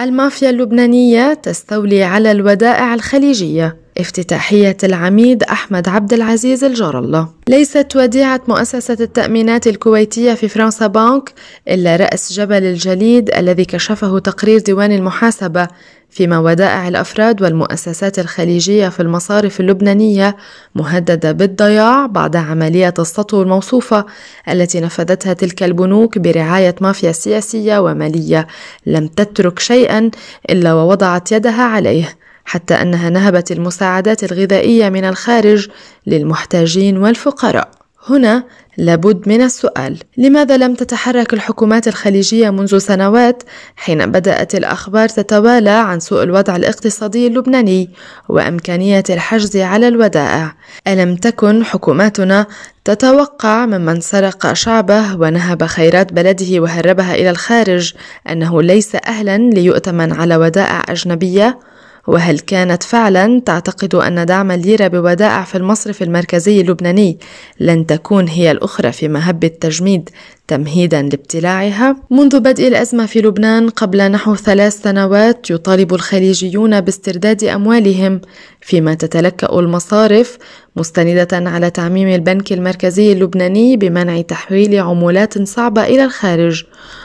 المافيا اللبنانية تستولي على الودائع الخليجية افتتاحية العميد أحمد عبد العزيز الجار الله ليست وديعة مؤسسة التأمينات الكويتية في فرنسا بانك إلا رأس جبل الجليد الذي كشفه تقرير ديوان المحاسبة فيما ودائع الأفراد والمؤسسات الخليجية في المصارف اللبنانية مهددة بالضياع بعد عملية السطو الموصوفة التي نفذتها تلك البنوك برعاية مافيا سياسية ومالية لم تترك شيئا إلا ووضعت يدها عليه حتى أنها نهبت المساعدات الغذائية من الخارج للمحتاجين والفقراء. هنا لابد من السؤال: لماذا لم تتحرك الحكومات الخليجية منذ سنوات حين بدأت الأخبار تتوالى عن سوء الوضع الاقتصادي اللبناني وإمكانية الحجز على الودائع؟ ألم تكن حكوماتنا تتوقع ممن سرق شعبه ونهب خيرات بلده وهربها إلى الخارج أنه ليس أهلا ليؤتمن على ودائع أجنبية؟ وهل كانت فعلا تعتقد أن دعم الليرة بودائع في المصرف المركزي اللبناني لن تكون هي الأخرى في مهب التجميد تمهيدا لابتلاعها؟ منذ بدء الأزمة في لبنان قبل نحو ثلاث سنوات يطالب الخليجيون باسترداد أموالهم فيما تتلكأ المصارف مستندة على تعميم البنك المركزي اللبناني بمنع تحويل عمولات صعبة إلى الخارج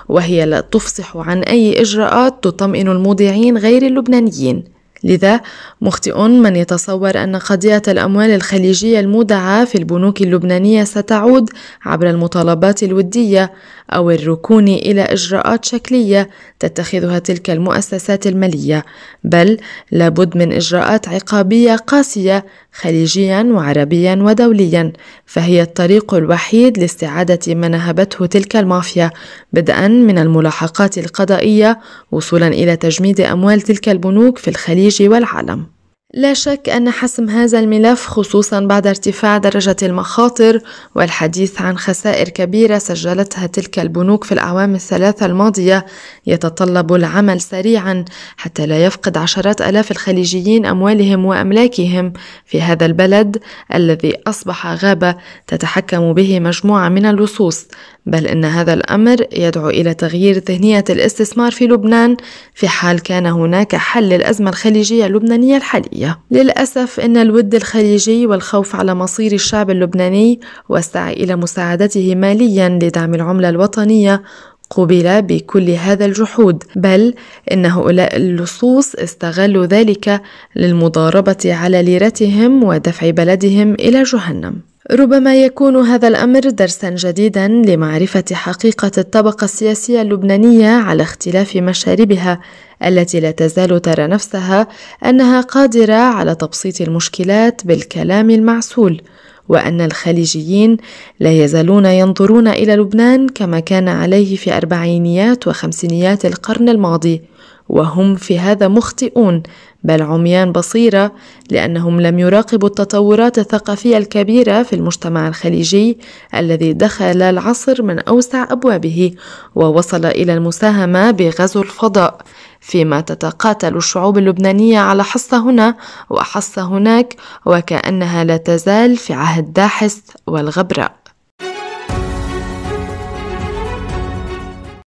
وهي لا تفصح عن أي إجراءات تطمئن المودعين غير اللبنانيين لذا مخطئ من يتصور أن قضية الأموال الخليجية المودعة في البنوك اللبنانية ستعود عبر المطالبات الودية أو الركون إلى إجراءات شكلية تتخذها تلك المؤسسات المالية، بل لابد من إجراءات عقابية قاسية خليجيا وعربيا ودوليا، فهي الطريق الوحيد لاستعادة ما نهبته تلك المافيا، بدءا من الملاحقات القضائية وصولا إلى تجميد أموال تلك البنوك في الخليج والعالم. لا شك أن حسم هذا الملف خصوصا بعد ارتفاع درجة المخاطر والحديث عن خسائر كبيرة سجلتها تلك البنوك في الأعوام الثلاثة الماضية يتطلب العمل سريعا حتى لا يفقد عشرات آلاف الخليجيين أموالهم وأملاكهم في هذا البلد الذي أصبح غابة تتحكم به مجموعة من اللصوص بل إن هذا الأمر يدعو إلى تغيير ذهنية الاستثمار في لبنان في حال كان هناك حل للأزمة الخليجية اللبنانية الحالية الدولية للأسف أن الود الخليجي والخوف على مصير الشعب اللبناني والسعي إلى مساعدته ماليا لدعم العملة الوطنية قُبل بكل هذا الجحود بل إن هؤلاء اللصوص استغلوا ذلك للمضاربة على ليرتهم ودفع بلدهم إلى جهنم ربما يكون هذا الامر درسا جديدا لمعرفه حقيقه الطبقه السياسيه اللبنانيه على اختلاف مشاربها التي لا تزال ترى نفسها انها قادره على تبسيط المشكلات بالكلام المعسول وأن الخليجيين لا يزالون ينظرون إلى لبنان كما كان عليه في أربعينيات وخمسينيات القرن الماضي وهم في هذا مخطئون بل عميان بصيره لانهم لم يراقبوا التطورات الثقافيه الكبيره في المجتمع الخليجي الذي دخل العصر من اوسع ابوابه ووصل الى المساهمه بغزو الفضاء فيما تتقاتل الشعوب اللبنانية على حصة هنا وحصة هناك وكأنها لا تزال في عهد داحس والغبرة